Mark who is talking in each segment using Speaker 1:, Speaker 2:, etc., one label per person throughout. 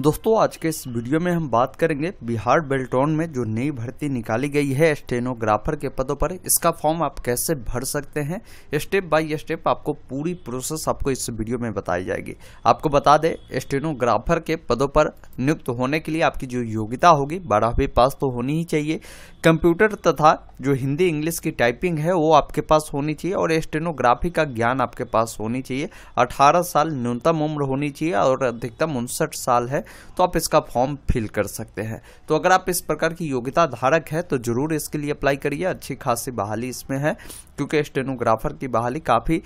Speaker 1: दोस्तों आज के इस वीडियो में हम बात करेंगे बिहार बेल्टॉन में जो नई भर्ती निकाली गई है स्टेनोग्राफर के पदों पर इसका फॉर्म आप कैसे भर सकते हैं स्टेप बाय स्टेप आपको पूरी प्रोसेस आपको इस वीडियो में बताई जाएगी आपको बता दें स्टेनोग्राफर के पदों पर नियुक्त होने के लिए आपकी जो योग्यता होगी बारहवीं पास तो होनी ही चाहिए कंप्यूटर तथा जो हिंदी इंग्लिश की टाइपिंग है वो आपके पास होनी चाहिए और स्टेनोग्राफी का ज्ञान आपके पास होनी चाहिए अठारह साल न्यूनतम उम्र होनी चाहिए और अधिकतम उनसठ साल है तो आप इसका फॉर्म फिल कर सकते हैं तो अगर आप इस प्रकार की योग्यता धारक है तो ज़रूर इसके लिए अप्लाई करिए अच्छी खासी बहाली इसमें है क्योंकि स्टेनोग्राफर की बहाली काफ़ी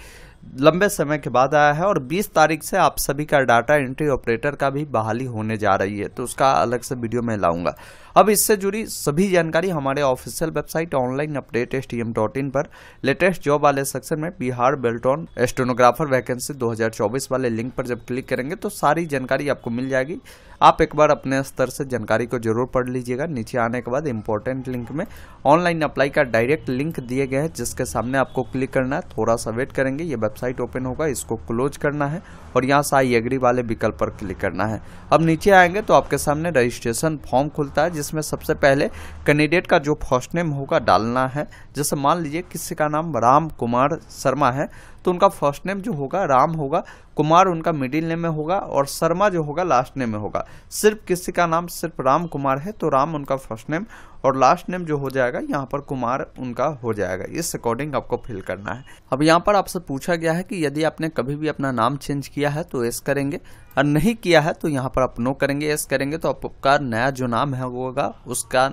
Speaker 1: लंबे समय के बाद आया है और 20 तारीख से आप सभी का डाटा एंट्री ऑपरेटर का भी बहाली होने जा रही है तो उसका अलग से वीडियो मैं लाऊंगा अब इससे जुड़ी सभी जानकारी हमारे official website online updates पर लेटेस्ट जॉब वाले सेक्शन में बिहार बेल्टॉन एस्टोनोग्राफर वैकेंसी 2024 वाले लिंक पर जब क्लिक करेंगे तो सारी जानकारी आपको मिल जाएगी आप एक बार अपने स्तर से जानकारी को जरूर पढ़ लीजिएगा नीचे आने के बाद इम्पोर्टेंट लिंक में ऑनलाइन अप्लाई का डायरेक्ट लिंक दिए गए हैं जिसके सामने आपको क्लिक करना है थोड़ा सा वेट करेंगे ये वेबसाइट ओपन होगा इसको क्लोज करना है और यहाँ से आई एग्री वाले विकल्प पर क्लिक करना है अब नीचे आएंगे तो आपके सामने रजिस्ट्रेशन फॉर्म खुलता है जिसमें सबसे पहले कैंडिडेट का जो फर्स्ट नेम होगा डालना है जैसे मान लीजिए किसी का नाम राम कुमार शर्मा है तो उनका फर्स्ट नेम जो होगा राम होगा कुमार उनका मिडिल नेम में होगा और शर्मा जो होगा लास्ट नेम में होगा सिर्फ किसी का नाम सिर्फ राम कुमार है तो राम उनका फर्स्ट नेम और लास्ट नेम जो हो जाएगा यहाँ पर कुमार उनका हो जाएगा इस अकॉर्डिंग आपको फिल करना है अब यहाँ पर आपसे पूछा गया है कि यदि आपने कभी भी अपना नाम चेंज किया है तो एस करेंगे और नहीं किया है तो यहाँ पर आप नो करेंगे एस करेंगे तो आपका नया जो नाम है होगा उसका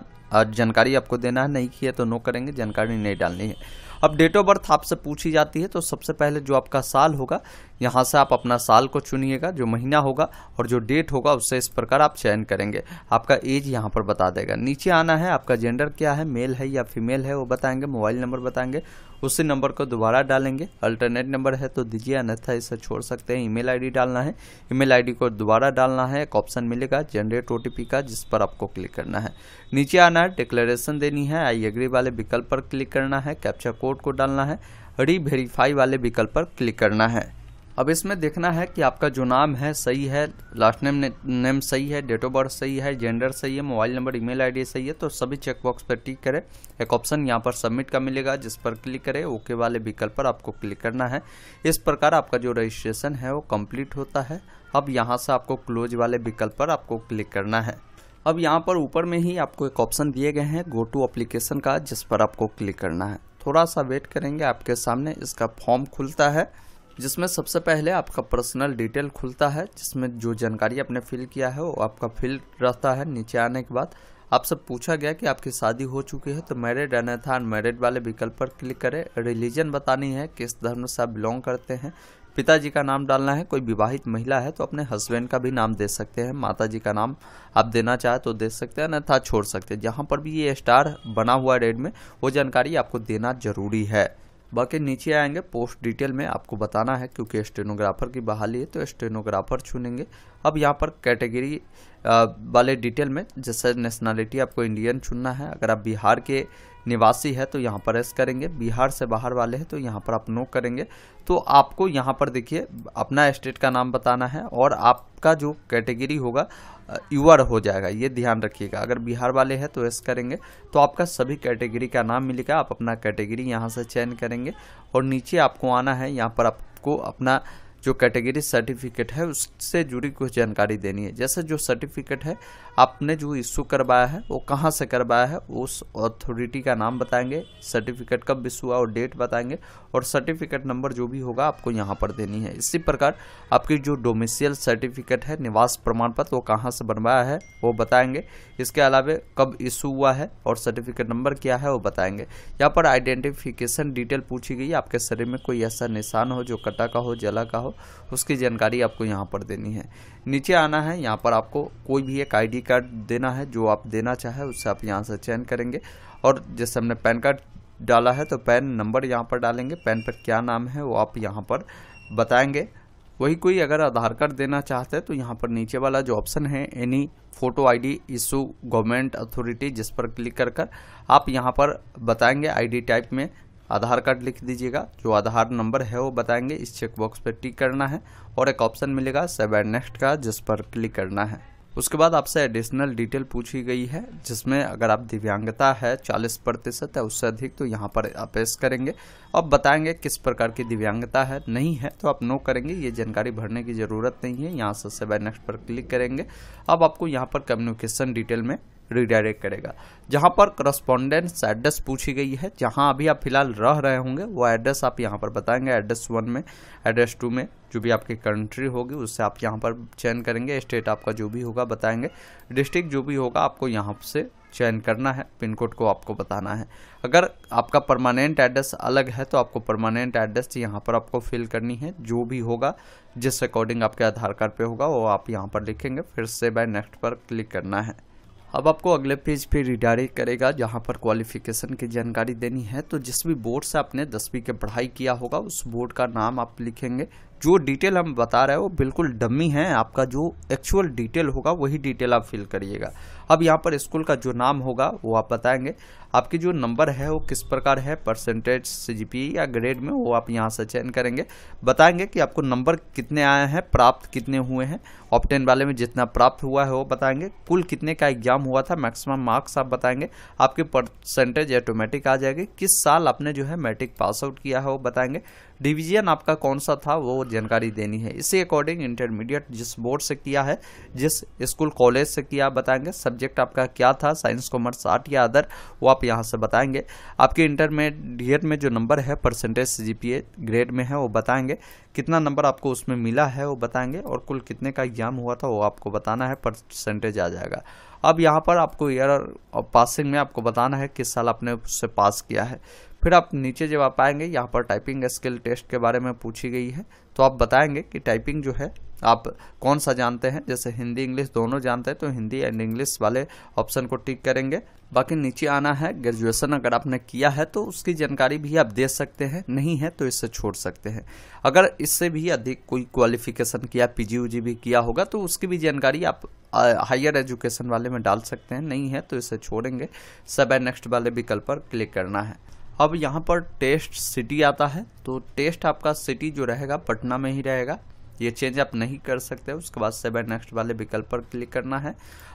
Speaker 1: जानकारी आपको देना है नहीं किया तो नो करेंगे जानकारी नहीं डालनी है अब डेट ऑफ बर्थ आपसे पूछी जाती है तो सबसे पहले जो आपका साल होगा यहाँ से आप अपना साल को चुनिएगा जो महीना होगा और जो डेट होगा उससे इस प्रकार आप चयन करेंगे आपका एज यहाँ पर बता देगा नीचे आना है आपका जेंडर क्या है मेल है या फीमेल है वो बताएंगे मोबाइल नंबर बताएंगे उसी नंबर को दोबारा डालेंगे अल्टरनेट नंबर है तो दीजिए अन्यथा इसे छोड़ सकते हैं ईमेल आईडी डालना है ईमेल आईडी को दोबारा डालना है एक ऑप्शन मिलेगा जनरेट ओटीपी का जिस पर आपको क्लिक करना है नीचे आना है डिक्लेरेशन देनी है आई एग्री वाले विकल्प पर क्लिक करना है कैप्चा कोड को डालना है री वेरीफाई वाले विकल्प पर क्लिक करना है अब इसमें देखना है कि आपका जो नाम है सही है लास्ट नेम नेम सही है डेट ऑफ बर्थ सही है जेंडर सही है मोबाइल नंबर ईमेल आईडी सही है तो सभी चेकबॉक्स पर टिक करें एक ऑप्शन यहाँ पर सबमिट का मिलेगा जिस पर क्लिक करें ओके वाले विकल्प पर आपको क्लिक करना है इस प्रकार आपका जो रजिस्ट्रेशन है वो कम्प्लीट होता है अब यहाँ से आपको क्लोज वाले विकल्प पर आपको क्लिक करना है अब यहाँ पर ऊपर में ही आपको एक ऑप्शन दिए गए हैं गो टू अप्लीकेशन का जिस पर आपको क्लिक करना है थोड़ा सा वेट करेंगे आपके सामने इसका फॉर्म खुलता है जिसमें सबसे पहले आपका पर्सनल डिटेल खुलता है जिसमें जो जानकारी आपने फिल किया है वो आपका फिल रहता है नीचे आने के बाद आपसे पूछा गया कि आपकी शादी हो चुकी है तो मैरिड अन्यथा अनमेरिड वाले विकल्प पर क्लिक करें रिलीजन बतानी है किस धर्म से आप बिलोंग करते हैं पिताजी का नाम डालना है कोई विवाहित महिला है तो अपने हस्बैंड का भी नाम दे सकते हैं माता जी का नाम आप देना चाहे तो दे सकते हैं अन्यथा छोड़ सकते हैं जहाँ पर भी ये स्टार बना हुआ रेड में वो जानकारी आपको देना जरूरी है बाकी नीचे आएंगे पोस्ट डिटेल में आपको बताना है क्योंकि स्टेनोग्राफर की बहाली है तो स्टेनोग्राफर चुनेंगे अब यहाँ पर कैटेगरी वाले डिटेल में जैसे नेशनलिटी आपको इंडियन चुनना है अगर आप बिहार के निवासी है तो यहाँ पर एस करेंगे बिहार से बाहर वाले हैं तो यहाँ पर आप नो करेंगे तो आपको यहाँ पर देखिए अपना स्टेट का नाम बताना है और आपका जो कैटेगरी होगा यूआर हो जाएगा ये ध्यान रखिएगा अगर बिहार वाले हैं तो एस करेंगे तो आपका सभी कैटेगरी का नाम मिलेगा आप अपना कैटेगरी यहाँ से चयन करेंगे और नीचे आपको आना है यहाँ पर आपको अपना जो कैटेगरी सर्टिफिकेट है उससे जुड़ी कुछ जानकारी देनी है जैसे जो सर्टिफिकेट है आपने जो इशू करवाया है वो कहाँ से करवाया है उस अथॉरिटी का नाम बताएंगे सर्टिफिकेट कब इशू हुआ और डेट बताएंगे और सर्टिफिकेट नंबर जो भी होगा आपको यहाँ पर देनी है इसी प्रकार आपकी जो डोमिसियल सर्टिफिकेट है निवास प्रमाण पत्र वो कहाँ से बनवाया है वो बताएंगे इसके अलावा कब इशू हुआ है और सर्टिफिकेट नंबर क्या है वो बताएंगे यहाँ पर आइडेंटिफिकेशन डिटेल पूछी गई आपके शरीर में कोई ऐसा निशान हो जो कटा का हो जला का हो हो उसकी जानकारी आपको यहाँ पर देनी है नीचे आना है यहाँ पर आपको कोई भी एक आईडी कार्ड देना है जो आप देना चाहे उससे आप यहाँ से चयन करेंगे और जैसे हमने पैन कार्ड डाला है तो पैन नंबर यहाँ पर डालेंगे पैन पर क्या नाम है वो आप यहाँ पर बताएंगे वही कोई अगर आधार कार्ड देना चाहते हैं तो यहाँ पर नीचे वाला जो ऑप्शन है any photo ID issue government authority जिस पर क्लिक कर कर आप यहाँ पर बताएंगे आईडी टाइप में आधार कार्ड लिख दीजिएगा जो आधार नंबर है वो बताएंगे इस चेकबॉक्स पर टिक करना है और एक ऑप्शन मिलेगा सेव एंड नेक्स्ट का जिस पर क्लिक करना है उसके बाद आपसे एडिशनल डिटेल पूछी गई है जिसमें अगर आप दिव्यांगता है 40 प्रतिशत है उससे अधिक तो यहाँ पर आप एस करेंगे अब बताएंगे किस प्रकार की दिव्यांगता है नहीं है तो आप नो करेंगे ये जानकारी भरने की ज़रूरत नहीं है यहाँ से सेवा नेक्स्ट पर क्लिक करेंगे अब आपको यहाँ पर कम्युनिकेशन डिटेल में रिडायरेक्ट करेगा जहाँ पर करस्पॉन्डेंस एड्रेस पूछी गई है जहाँ अभी आप फिलहाल रह रहे होंगे वो एड्रेस आप यहाँ पर बताएंगे एड्रेस वन में एड्रेस टू में जो भी आपकी कंट्री होगी उससे आप यहाँ पर चयन करेंगे स्टेट आपका जो भी होगा बताएंगे डिस्ट्रिक्ट जो भी होगा आपको यहाँ से चयन करना है पिन कोड को आपको बताना है अगर आपका परमानेंट एड्रेस अलग है तो आपको परमानेंट एड्रेस यहाँ पर आपको फिल करनी है जो भी होगा जिस अकॉर्डिंग आपके आधार कार्ड पे होगा वो आप यहाँ पर लिखेंगे फिर से बाय नेक्स्ट पर क्लिक करना है अब आपको अगले पेज पे रिडायरेक्ट करेगा जहाँ पर क्वालिफिकेशन की जानकारी देनी है तो जिस भी बोर्ड से आपने दसवीं के पढ़ाई किया होगा उस बोर्ड का नाम आप लिखेंगे जो डिटेल हम बता रहे हो बिल्कुल डमी है आपका जो एक्चुअल डिटेल होगा वही डिटेल आप फिल करिएगा अब यहाँ पर स्कूल का जो नाम होगा वो आप बताएंगे आपकी जो नंबर है वो किस प्रकार है परसेंटेज सी या ग्रेड में वो आप यहाँ से चयन करेंगे बताएंगे कि आपको नंबर कितने आए हैं प्राप्त कितने हुए हैं ऑप्टेन वाले में जितना प्राप्त हुआ है वो बताएंगे कुल कितने का एग्जाम हुआ था मैक्सिमम मार्क्स आप बताएंगे आपकी परसेंटेज ऑटोमेटिक आ जाएगी किस साल आपने जो है मैट्रिक पास आउट किया है वो बताएंगे डिवीजन आपका कौन सा था वो जानकारी देनी है इसी अकॉर्डिंग इंटरमीडिएट जिस बोर्ड से किया है जिस स्कूल कॉलेज से किया बताएंगे सब्जेक्ट आपका क्या था साइंस कॉमर्स आर्ट या अदर वो आप यहाँ से बताएंगे आपके इंटरमीडिएट में जो नंबर है परसेंटेज जीपीए ग्रेड में है वो बताएंगे कितना नंबर आपको उसमें मिला है वो बताएंगे और कुल कितने का एग्जाम हुआ था वो आपको बताना है परसेंटेज आ जाएगा अब यहाँ पर आपको ईयर पासिंग में आपको बताना है किस साल आपने उससे पास किया है फिर आप नीचे जब आप आएंगे यहाँ पर टाइपिंग स्किल टेस्ट के बारे में पूछी गई है तो आप बताएंगे कि टाइपिंग जो है आप कौन सा जानते हैं जैसे हिंदी इंग्लिश दोनों जानते हैं तो हिंदी एंड इंग्लिश वाले ऑप्शन को टिक करेंगे बाकी नीचे आना है ग्रेजुएशन अगर आपने किया है तो उसकी जानकारी भी आप दे सकते हैं नहीं है तो इससे छोड़ सकते हैं अगर इससे भी अधिक कोई क्वालिफिकेशन किया पीजी उजी भी किया होगा तो उसकी भी जानकारी आप हायर एजुकेशन वाले में डाल सकते हैं नहीं है तो इसे छोड़ेंगे सब नेक्स्ट वाले विकल्प पर क्लिक करना है अब यहाँ पर टेस्ट सिटी आता है तो टेस्ट आपका सिटी जो रहेगा पटना में ही रहेगा ये चेंज आप नहीं कर सकते उसके बाद सेवन नेक्स्ट वाले विकल्प पर क्लिक करना है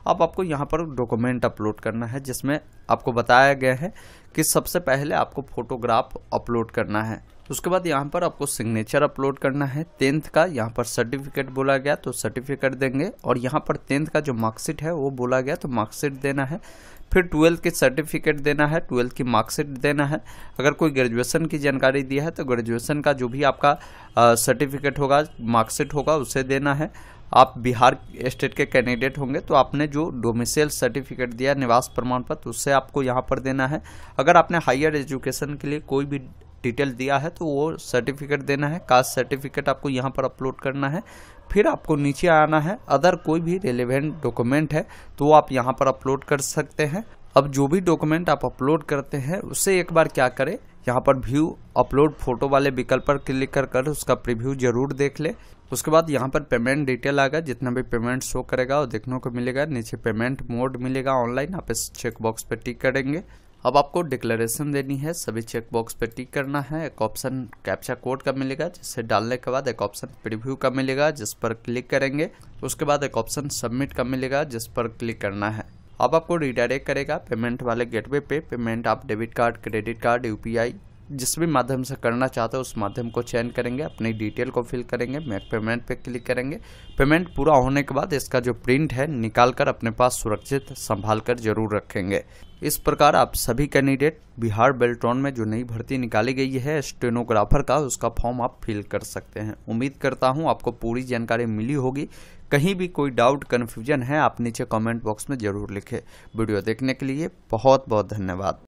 Speaker 1: अब आपको यहाँ पर डॉक्यूमेंट अपलोड करना है जिसमें आपको बताया गया है कि सबसे पहले आपको फोटोग्राफ अपलोड करना है तो उसके बाद यहाँ पर आपको सिग्नेचर अपलोड करना है टेंथ का यहाँ पर सर्टिफिकेट बोला गया तो सर्टिफिकेट देंगे और यहाँ पर टेंथ का जो मार्कशीट है वो बोला गया तो मार्कशीट देना है फिर ट्वेल्थ के सर्टिफिकेट देना है ट्वेल्थ की मार्कशीट देना है अगर कोई ग्रेजुएशन की जानकारी दिया है तो ग्रेजुएशन का जो भी आपका सर्टिफिकेट होगा मार्कशीट होगा उसे देना है आप बिहार स्टेट के कैंडिडेट होंगे तो आपने जो डोमिसल सर्टिफिकेट दिया निवास प्रमाण पत्र उससे आपको यहाँ पर देना है अगर आपने हायर एजुकेशन के लिए कोई भी डिटेल दिया है तो वो सर्टिफिकेट देना है कास्ट सर्टिफिकेट आपको यहाँ पर अपलोड करना है फिर आपको नीचे आना है अदर कोई भी रेलिवेंट डॉक्यूमेंट है तो आप यहाँ पर अपलोड कर सकते हैं अब जो भी डॉक्यूमेंट आप अपलोड करते हैं उसे एक बार क्या करें यहाँ पर व्यू अपलोड फोटो वाले विकल्प पर क्लिक कर कर उसका प्रीव्यू जरूर देख ले उसके बाद यहाँ पर पेमेंट डिटेल आएगा जितना भी पेमेंट शो करेगा वो देखने को मिलेगा नीचे पेमेंट मोड मिलेगा ऑनलाइन आप इस चेकबॉक्स पर टिक करेंगे अब आपको डिक्लेरेशन देनी है सभी चेक बॉक्स पर टिक करना है एक ऑप्शन कैप्चा कोड का मिलेगा जिसे डालने के बाद एक ऑप्शन प्रीव्यू का मिलेगा जिस पर क्लिक करेंगे उसके बाद एक ऑप्शन सबमिट का मिलेगा जिस पर क्लिक करना है अब आपको रिडायरेक्ट करेगा पेमेंट वाले गेटवे पे पेमेंट आप debit card credit card UPI जिस भी माध्यम से करना चाहते हो उस माध्यम को चयन करेंगे अपनी डिटेल को फिल करेंगे मैक पेमेंट पे क्लिक करेंगे पेमेंट पूरा होने के बाद इसका जो प्रिंट है निकाल कर अपने पास सुरक्षित संभाल कर जरूर रखेंगे इस प्रकार आप सभी कैंडिडेट बिहार बेल्ट्रॉन में जो नई भर्ती निकाली गई है स्टेनोग्राफर का उसका फॉर्म आप फिल कर सकते हैं उम्मीद करता हूँ आपको पूरी जानकारी मिली होगी कहीं भी कोई डाउट कन्फ्यूजन है आप नीचे कॉमेंट बॉक्स में ज़रूर लिखें वीडियो देखने के लिए बहुत बहुत धन्यवाद